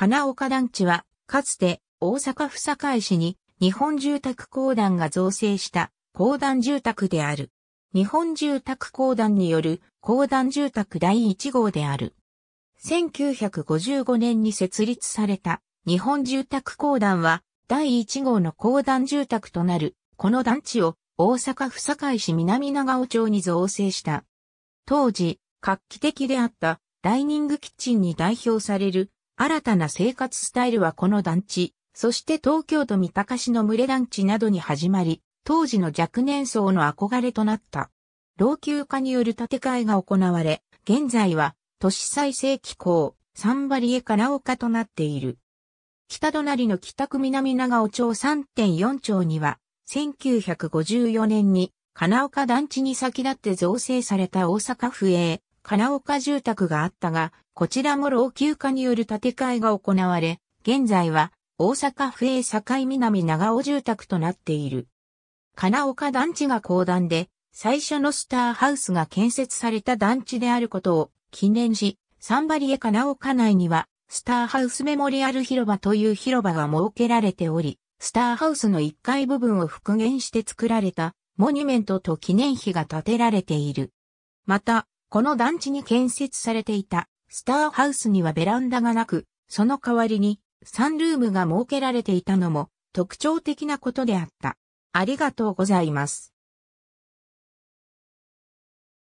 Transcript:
金岡団地は、かつて大阪府堺市に日本住宅公団が造成した公団住宅である。日本住宅公団による公団住宅第1号である。1955年に設立された日本住宅公団は第1号の公団住宅となるこの団地を大阪府堺市南長尾町に造成した。当時、画期的であったダイニングキッチンに代表される新たな生活スタイルはこの団地、そして東京都三鷹市の群れ団地などに始まり、当時の若年層の憧れとなった。老朽化による建て替えが行われ、現在は都市再生機構、サンバリエから丘となっている。北隣の北区南長尾町3.4町には、1954年に、金岡団地に先立って造成された大阪府営金岡住宅があったが、こちらも老朽化による建て替えが行われ、現在は大阪府営境南長尾住宅となっている。金岡団地が公団で、最初のスターハウスが建設された団地であることを記念し、サンバリエ金岡内には、スターハウスメモリアル広場という広場が設けられており、スターハウスの1階部分を復元して作られたモニュメントと記念碑が建てられている。また、この団地に建設されていたスターハウスにはベランダがなく、その代わりにサンルームが設けられていたのも特徴的なことであった。ありがとうございます。